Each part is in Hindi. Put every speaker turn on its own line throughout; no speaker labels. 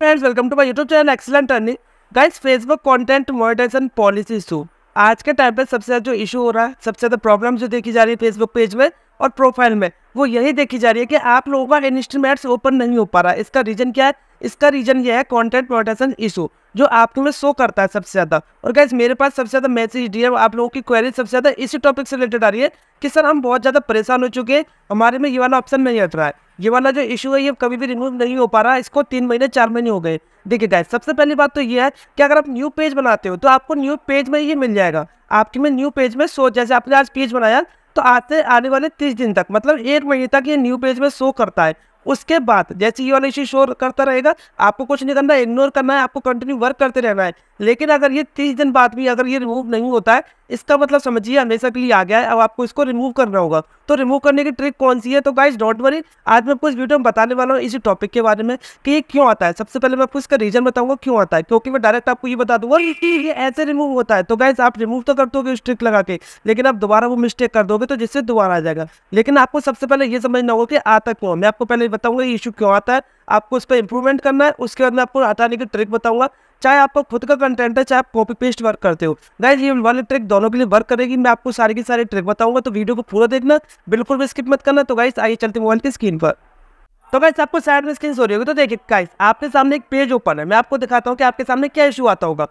friends welcome to my YouTube channel excellent earning guys Facebook content monetization policy issue आज के टाइम पे सबसे ज़्यादा जो इशू हो रहा है सबसे ज़्यादा प्रॉब्लम जो देखी जा रही है फेसबुक पेज में और प्रोफाइल में वो यही देखी जा रही है कि आप लोगों का इंस्ट्रीमेंट्स ओपन नहीं हो पा रहा है इसका रीज़न क्या है इसका रीज़न यह है कॉन्टेंट मोनेटाइजेशन इशू जो लोगों में शो करता है सबसे ज़्यादा और गैस मेरे पास सबसे ज़्यादा मैसेज डी आप लोगों की क्वेरी सबसे ज़्यादा इसी टॉपिक से रिलेटेड आ रही है कि सर हम बहुत ज़्यादा परेशान हो चुके हैं हमारे में ये वाला ऑप्शन नहीं हट रहा है ये वाला जो इशू है ये कभी भी रिमूव नहीं हो पा रहा इसको तीन महीने चार महीने हो गए देखिए गाय सबसे पहली बात तो ये है कि अगर आप न्यू पेज बनाते हो तो आपको न्यू पेज में ये मिल जाएगा आपके में न्यू पेज में सो जैसे आपने आज पेज बनाया तो आते आने वाले तीस दिन तक मतलब एक महीने तक ये न्यू पेज में शो करता है उसके बाद जैसे ये वाला इशू शो करता रहेगा आपको कुछ नहीं करना इग्नोर करना है आपको कंटिन्यू वर्क करते रहना है लेकिन अगर ये तीस दिन बाद भी अगर ये रिमूव नहीं होता है इसका मतलब समझिए हमेशा के लिए आ गया है अब आपको इसको रिमूव करना होगा तो रिमूव करने की ट्रिक कौन सी है तो गाइस डॉट वरी आज मैं आपको इस वीडियो में बताने वाला हूँ इसी टॉपिक के बारे में कि ये क्यों आता है सबसे पहले मैं आपको इसका रीजन बताऊंगा क्यों आता है क्योंकि मैं डायरेक्ट आपको ये बता दूंगा कि ये ऐसे रिमूव होता है तो गाइज आप रिमूव तो कर दोगे उस ट्रिक लगा के लेकिन आप दोबारा वो मिस्टेक कर दोगे तो जिससे दोबारा आ जाएगा लेकिन आपको सबसे पहले ये समझना होगा कि आता क्यों मैं आपको पहले बताऊंगा ये इशू क्यों आता है आपको उस पर इंप्रूवमेंट करना है उसके बाद मैं आपको हटाने की ट्रिक बताऊंगा चाहे आपका खुद का कंटेंट है चाहे आप कॉपी पेस्ट वर्क करते हो गाइज ये वाली ट्रिक दोनों के लिए वर्क करेगी मैं आपको सारी की सारी ट्रिक बताऊंगा तो वीडियो को पूरा देखना बिल्कुल भी स्किप मत करना तो गाइज आइए चलते मोबाइल की स्क्रीन पर तो गाइस आपको साइड में स्क्रीन हो रही होगी तो देखिए गाइस आपके सामने एक पेज ओपन है मैं आपको दिखाता हूँ कि आपके सामने क्या इशू आता होगा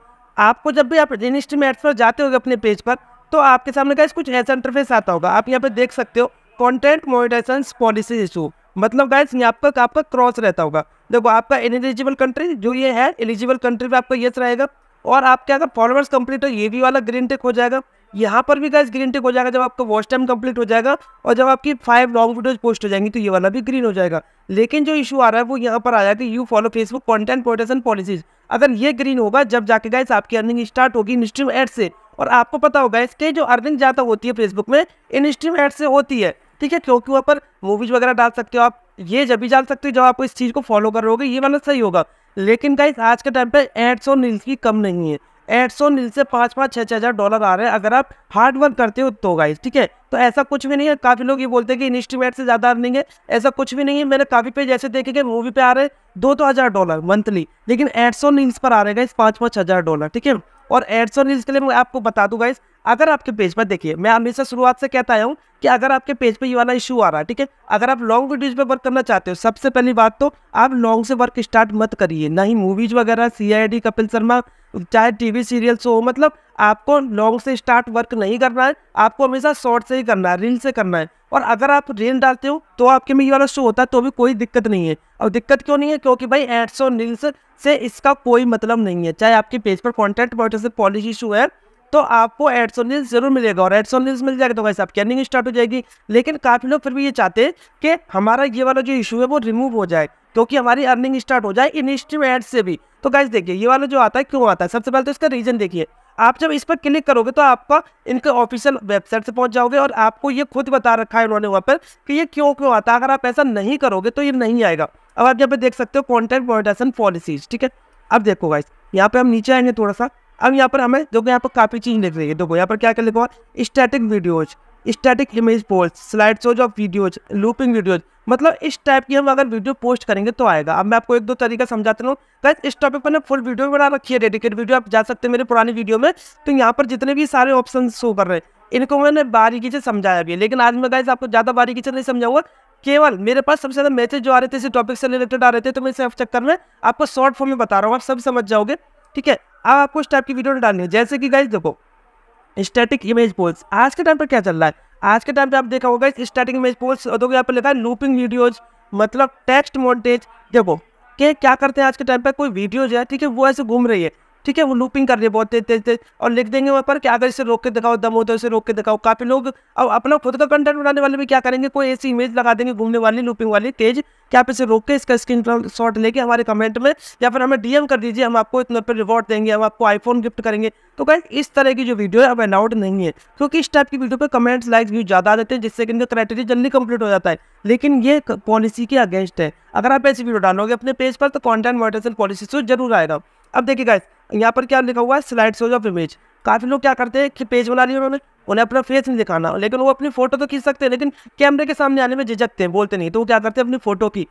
आपको जब भी आप रजिस्ट में पर जाते होगे अपने पेज पर तो आपके सामने गाइस कुछ ऐसा इंटरफेस आता होगा आप यहाँ पर देख सकते हो कॉन्टेंट मोनिटाइजेशन पॉलिसी इशू मतलब गाइस यहाँ पर आपका क्रॉस रहता होगा देखो आपका इन एलिजिबल कंट्री जो ये है एलिजिबल कंट्री में आपका येस रहेगा और आपके अगर फॉलोअर्स कंप्लीट हो ये भी वाला ग्रीन टेक हो जाएगा यहाँ पर भी गाइस ग्रीन टेक हो जाएगा जब आपका वॉच टाइम कंप्लीट हो जाएगा और जब आपकी फाइव लॉन्ग वीडियोज पोस्ट हो जाएंगी तो ये वाला भी ग्रीन हो जाएगा लेकिन जो इशू आ रहा है वो यहाँ पर आया कि you follow Facebook content protection policies अगर ये ग्रीन होगा जब जाके गाइस आपकी अर्निंग स्टार्ट होगी इन एड से और आपको पता होगा इसके जो अर्निंग ज़्यादा होती है फेसबुक में इन एड से होती है ठीक है क्योंकि वहाँ पर मूवीज वगैरह डाल सकते हो आप ये जब भी डाल सकते हो जब आप इस चीज़ को फॉलो कर रहोगे ये वाला सही होगा लेकिन गाइज आज के टाइम पे एड्स और नील्स की कम नहीं है एड्स और नील से पाँच पाँच छः छः हज़ार डॉलर आ रहे हैं अगर आप हार्ड वर्क करते हो तो गाइज ठीक है तो ऐसा कुछ भी नहीं है काफ़ी लोग ये बोलते हैं कि इंस्टीमेट से ज़्यादा अर्निंग है ऐसा कुछ भी नहीं है मैंने काफ़ी पे जैसे देखे कि मूवी पे आ रहे हैं दो दो तो हज़ार डॉलर मंथली लेकिन एड्स और नील्स पर आ रहे गाइज पाँच पाँच हज़ार डॉलर ठीक है और एड्स और नील्स के लिए मैं आपको बता दूँ गाइज अगर आपके पेज पर देखिए मैं हमेशा शुरुआत से कहता आया हूँ कि अगर आपके पेज पे ये वाला इशू आ रहा है ठीक है अगर आप लॉन्ग वीडियोज पे वर्क करना चाहते हो सबसे पहली बात तो आप लॉन्ग से वर्क स्टार्ट मत करिए ना ही मूवीज वगैरह सी कपिल शर्मा चाहे टीवी सीरियल हो मतलब आपको लॉन्ग से स्टार्ट वर्क नहीं करना है आपको हमेशा शॉर्ट से ही करना है रील से करना है और अगर आप रील डालते हो तो आपके में ये वाला शो होता है तो भी कोई दिक्कत नहीं है और दिक्कत क्यों नहीं है क्योंकि भाई एड्स और रील्स से इसका कोई मतलब नहीं है चाहे आपके पेज पर कॉन्टेंट मोटर से पॉलिसी इशू है तो आपको एड्स रील्स जरूर मिलेगा और रील्स मिल जाएगा तो वैसे आपकी अर्निंग स्टार्ट हो जाएगी लेकिन काफ़ी लोग फिर भी ये चाहते हैं कि हमारा ये वाला जो इशू है वो रिमूव हो जाए क्योंकि तो हमारी अर्निंग स्टार्ट हो जाए इन स्ट्रीम एड से भी तो गाइज देखिए ये वाला जो आता है क्यों आता है सबसे पहले तो इसका रीजन देखिए आप जब इस पर क्लिक करोगे तो आपका इनके ऑफिशियल वेबसाइट से पहुंच जाओगे और आपको ये खुद बता रखा है उन्होंने वहाँ पर कि ये क्यों क्यों आता है अगर आप ऐसा नहीं करोगे तो ये नहीं आएगा अब आप यहाँ पे देख सकते हो कॉन्टेंट प्रोडक्शन पॉलिसीज ठीक है अब देखो गाइस यहाँ पे हम नीचे आएंगे थोड़ा सा अब यहाँ पर हमें देखो यहाँ पर काफ़ी चीज़ लिख रही है देखो यहाँ पर क्या क्या लिखा हुआ static videos static image post slide shows of videos looping videos मतलब इस टाइप की हम अगर वीडियो पोस्ट करेंगे तो आएगा अब मैं आपको एक दो तरीका समझाता हूँ कैसे इस टॉपिक पर फुल वीडियो बना रखी है डेडिकेट वीडियो आप जा सकते हैं मेरे पुराने वीडियो में तो यहाँ पर जितने भी सारे ऑप्शन शो कर रहे हैं इनको मैंने बारीकी से समझाया भी है लेकिन आज मैं गैस आपको ज़्यादा बारीकी से नहीं समझाऊंगा केवल मेरे पास सबसे ज़्यादा मैसेज जो आ रहे थे इसी टॉपिक से रिलेटेड आ रहे थे तो मैं इस चक्कर में आपको शॉर्ट फॉर्म में बता रहा हूँ आप सब समझ जाओगे ठीक है अब आपको इस टाइप की वीडियो डालनी है जैसे कि गाइज देखो स्टैटिक इमेज पोल्स आज के टाइम पर क्या चल रहा है आज के टाइम पर आप देखा होगा स्टैटिक इमेज पोल्स और देखो यहाँ पर लिखा है लूपिंग वीडियोज मतलब टेक्स्ट मोन्टेज देखो के क्या करते हैं आज के टाइम पर कोई वीडियोज है ठीक है वो ऐसे घूम रही है ठीक है वो लूपिंग कर रही है बहुत तेज तेज तेज और लिख देंगे वहाँ पर कि अगर इसे रोक के दिखाओ दम हो तो इसे रोक के दिखाओ काफ़ी लोग अब अपना खुद का कंटेंट बनाने वाले भी क्या करेंगे कोई ऐसी इमेज लगा देंगे घूमने वाली लूपिंग वाली तेज कि आप इसे रोक के इसका स्क्रीन शॉट लेके हमारे कमेंट में या फिर हमें डीएम कर दीजिए हम आपको इतने पर रिवॉर्ड देंगे हम आपको आईफोन गिफ्ट करेंगे तो गाइज इस तरह की जो वीडियो है अब अलाउड नहीं है क्योंकि इस टाइप की वीडियो पर कमेंट्स लाइक्स व्यू ज़्यादा आ जाते हैं जिससे कि इनका क्राइटेरिया जल्दी कंप्लीट हो जाता है लेकिन ये पॉलिसी के अगेंस्ट है अगर आप ऐसी वीडियो डालोगे अपने पेज पर तो कॉन्टेंट मॉडरेशन पॉलिसी से जरूर आएगा अब देखिए गाइज यहाँ पर क्या लिखा हुआ है स्लाइड शोज ऑफ इमेज काफ़ी लोग क्या करते हैं कि पेज बना लिए उन्होंने उन्हें अपना फेस नहीं दिखाना लेकिन वो अपनी फोटो तो खींच सकते हैं लेकिन कैमरे के सामने आने में झिझकते हैं बोलते नहीं तो वो क्या करते हैं अपनी फोटो की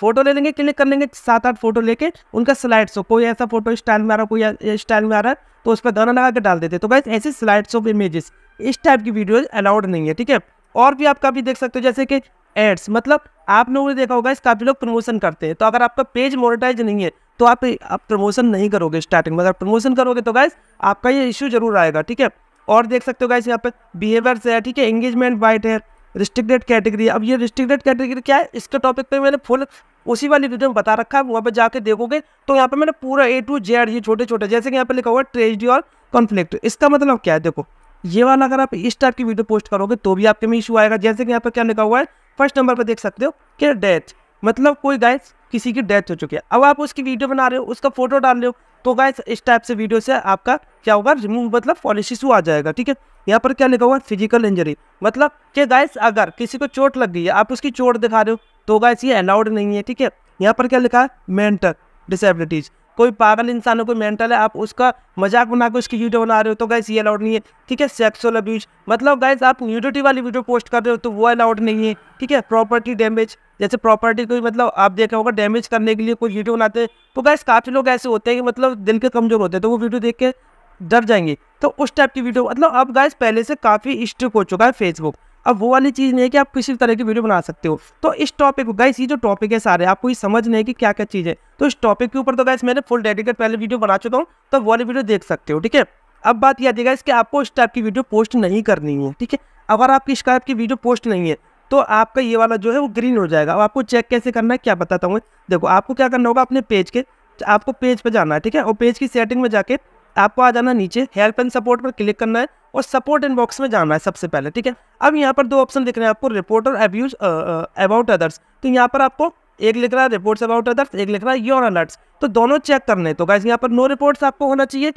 फोटो ले लेंगे क्लिक कर लेंगे सात आठ फोटो लेके उनका स्लाइड शो कोई ऐसा फोटो स्टाइल में आ रहा कोई स्टाइल में आ रहा है तो उस पर गाना लगा के डाल देते तो बस ऐसे स्लाइड शो इमेजेस इस टाइप की वीडियोज अलाउड नहीं है ठीक है और भी आप काफ़ी देख सकते हो जैसे कि एड्स मतलब आप लोगों ने देखा होगा इस काफ़ी लोग प्रमोशन करते हैं तो अगर आपका पेज मोनेटाइज नहीं है तो आप आप प्रमोशन नहीं करोगे स्टार्टिंग में अगर प्रमोशन करोगे तो गाइज आपका ये इशू जरूर आएगा ठीक है और देख सकते हो गाइज यहाँ पे बिहेवियर्स है ठीक है एंगेजमेंट वाइट है रिस्ट्रिक्टेड कैटेगरी अब ये रिस्ट्रिक्टेड कैटेगरी क्या है इसके टॉपिक पे मैंने फुल उसी वाली वीडियो में बता रखा है वहाँ पर जाके देखोगे तो यहाँ पर मैंने पूरा ए टू जेड ये छोटे छोटे जैसे कि यहाँ पर लिखा हुआ है ट्रेजडी और कॉन्फ्लिक्ट इसका मतलब क्या है देखो ये वाला अगर आप इस टाइप की वीडियो पोस्ट करोगे तो भी आपके में इशू आएगा जैसे कि यहाँ पर क्या लिखा हुआ है फर्स्ट नंबर पर देख सकते हो कि डेथ मतलब कोई गाइस किसी की डेथ हो चुकी है अब आप उसकी वीडियो बना रहे हो उसका फोटो डाल रहे हो तो गाइस इस टाइप से वीडियो से आपका क्या होगा रिमूव मतलब पॉलिसी शू आ जाएगा ठीक है यहाँ पर क्या लिखा हुआ फिजिकल इंजरी मतलब कि गाइस अगर किसी को चोट लग गई है आप उसकी चोट दिखा रहे हो तो गाइस ये अलाउड नहीं है ठीक है यहाँ पर क्या लिखा है मेंटल डिसेबिलिटीज़ कोई पागल इंसान हो कोई मेंटल है आप उसका मजाक बना के उसकी वीडियो बना रहे हो तो गाइस ये अलाउड नहीं है ठीक है सेक्सुअल अब्यूज मतलब गाइस आप न्यूडिटी वाली वीडियो पोस्ट कर रहे हो तो वो अलाउड नहीं है ठीक है प्रॉपर्टी डैमेज जैसे प्रॉपर्टी को मतलब आप देखा होगा डैमेज करने के लिए कोई वीडियो बनाते हैं तो गैस काफ़ी लोग ऐसे होते हैं कि मतलब दिल के कमज़ोर होते हैं तो वो वीडियो देख के डर जाएंगे तो उस टाइप की वीडियो मतलब अब गैस पहले से काफ़ी स्ट्रिक हो चुका है फेसबुक अब वो वाली चीज़ नहीं है कि आप किसी तरह की वीडियो बना सकते हो तो इस टॉपिक को गैस ये जो टॉपिक है सारे आपको ये समझ नहीं है कि क्या क्या चीज़ है तो इस टॉपिक के ऊपर तो गैस मैंने फुल डेडिकेट पहले वीडियो बना चुका हूँ तो वो वाली वीडियो देख सकते हो ठीक है अब बात यह आती है कि आपको इस टाइप की वीडियो पोस्ट नहीं करनी है ठीक है अगर आपकी इस टाइप की वीडियो पोस्ट नहीं है तो आपका ये वाला जो है वो ग्रीन हो जाएगा अब आपको चेक कैसे करना है क्या बताता हूँ देखो आपको क्या करना होगा अपने पेज के आपको पेज पर जाना है ठीक है और पेज की सेटिंग में जाके आपको आ जाना नीचे हेल्प एंड सपोर्ट पर क्लिक करना है और सपोर्ट इनबॉक्स में जाना है सबसे पहले ठीक है अब यहाँ पर दो ऑप्शन दिख रहे हैं आपको रिपोर्ट और अब्यूज अबाउट अदर्स तो यहाँ पर आपको एक लिख रहा है रिपोर्ट्स अबाउट अदर्स एक लिख रहा है योर अलर्ट्स तो दोनों चेक करने तो गाइज यहाँ पर नो रिपोर्ट्स आपको होना चाहिए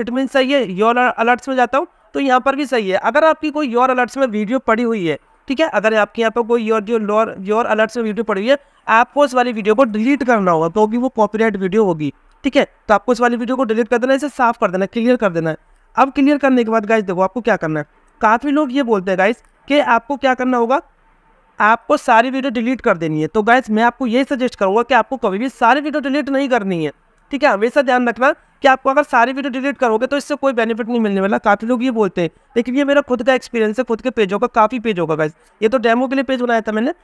इट मीन सही है योर अलर्ट्स में जाता हूँ तो यहाँ पर भी सही है अगर आपकी कोई योर अलर्ट्स में वीडियो पड़ी हुई है ठीक है अगर आपके यहाँ पर कोई योर जो लॉर योर अलर्ट से वीडियो पड़ी है आपको उस वाली वीडियो को डिलीट करना होगा क्योंकि तो भी वो कॉपीराइट वीडियो होगी ठीक है तो आपको इस वाली वीडियो को डिलीट कर देना इसे साफ कर देना है क्लियर कर देना है अब क्लियर करने के बाद गाइस देखो आपको क्या करना है काफ़ी लोग ये बोलते हैं गाइस कि आपको क्या करना होगा आपको सारी वीडियो डिलीट कर देनी है तो गाइस मैं आपको यही सजेस्ट करूँगा कि आपको कभी भी सारी वीडियो डिलीट नहीं करनी है ठीक है हमेशा ध्यान रखना कि आपको अगर सारी वीडियो डिलीट करोगे तो इससे कोई बेनिफिट नहीं मिलने वाला काफ़ी लोग ये बोलते हैं लेकिन ये मेरा खुद का एक्सपीरियंस है खुद के पेजों का काफ़ी पेज होगा गाइस ये तो डेमो के लिए पेज बनाया था मैंने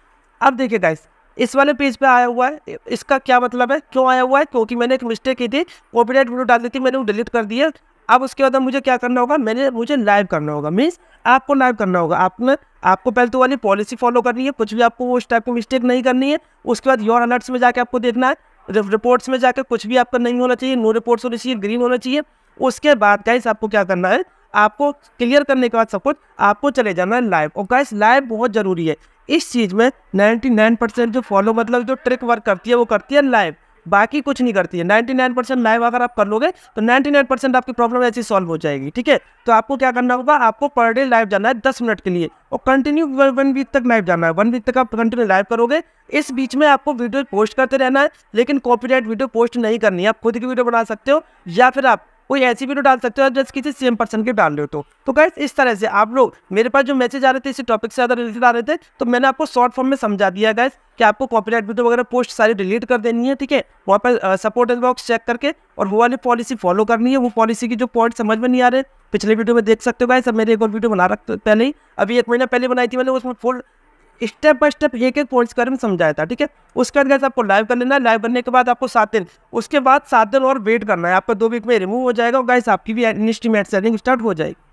अब देखिए गाइस इस वाले पेज पे आया हुआ है इसका क्या मतलब है क्यों आया हुआ है क्योंकि मैंने एक मिस्टेक की थी कॉपीराइट वीडियो डाल दी थी मैंने वो डिलीट कर दिया अब उसके बाद मुझे क्या करना होगा मैंने मुझे लाइव करना होगा मीन्स आपको लाइव करना होगा आपने आपको पहले तो वाली पॉलिसी फॉलो करनी है कुछ भी आपको उस टाइप की मिस्टेक नहीं करनी है उसके बाद योर अलर्ट्स में जाके आपको देखना है रिपोर्ट्स में जाकर कुछ भी आपका नहीं होना चाहिए नो रिपोर्ट्स होनी चाहिए ग्रीन होना चाहिए उसके बाद गाइस आपको क्या करना है आपको क्लियर करने के बाद सब कुछ आपको चले जाना है लाइव और गाइस लाइव बहुत ज़रूरी है इस चीज़ में 99% जो फॉलो मतलब जो ट्रिक वर्क करती है वो करती है लाइव बाकी कुछ नहीं करती है 99 परसेंट लाइव अगर आप कर लोगे तो 99 परसेंट आपकी प्रॉब्लम ऐसी सॉल्व हो जाएगी ठीक है तो आपको क्या करना होगा आपको पर डे लाइव जाना है दस मिनट के लिए और कंटिन्यू वन वीक तक लाइव जाना है वन वीक तक आप कंटिन्यू लाइव करोगे इस बीच में आपको वीडियो पोस्ट करते रहना है लेकिन कॉपी वीडियो पोस्ट नहीं करनी है आप खुद की वीडियो बना सकते हो या फिर आप कोई ऐसी वीडियो डाल सकते हो जो किसी सेम पर्सन के डाल रहे हो तो, तो गैस इस तरह से आप लोग मेरे पास जो मैसेज आ रहे थे इसी टॉपिक से ज़्यादा रिलेटेड आ रहे थे तो मैंने आपको शॉर्ट फॉर्म में समझा दिया गैस कि आपको कॉपीराइट वीडियो वगैरह पोस्ट सारी डिलीट कर देनी है ठीक है वहाँ पर सपोर्ट बॉक्स चेक करके और वो वाली पॉलिसी फॉलो करनी है वो पॉलिसी की जो पॉइंट समझ में नहीं आ रहे पिछले वीडियो में देख सकते हो गाइस अब मेरे एक और वीडियो बना रखते पहले ही अभी एक महीना पहले बनाई थी मैंने उसमें फुल स्टेप बाय स्टेप एक एक पॉइंट्स के बारे में समझाया था ठीक है उसके बाद गैस आपको लाइव कर लेना है लाइव करने के बाद आपको सात दिन उसके बाद सात दिन और वेट करना है आपका दो वीक में रिमूव हो जाएगा और गैस आपकी भी इनिस्टीमेट सेलिंग स्टार्ट हो जाएगी